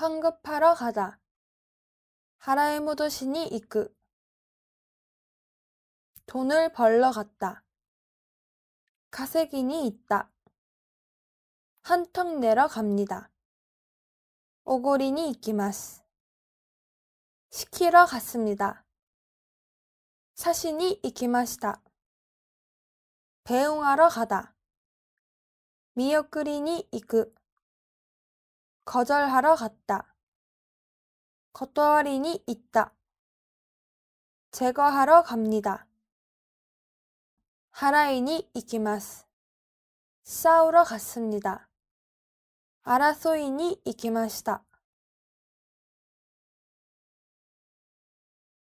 환급하러 가자. 하라에모도 신이 이끄. 돈을 벌러 갔다. 가세기니 있다. 한턱 내러 갑니다. 오고리니 이끼마스 시키러 갔습니다. 사신이 이끼마시다 배웅하러 가다. 미역그리니 이끄. 거절하러 갔다. 겉돌이니 있다. 제거하러 갑니다. 하라이니 이키마스. 싸우러 갔습니다. 알 아라소이니 이키마시다.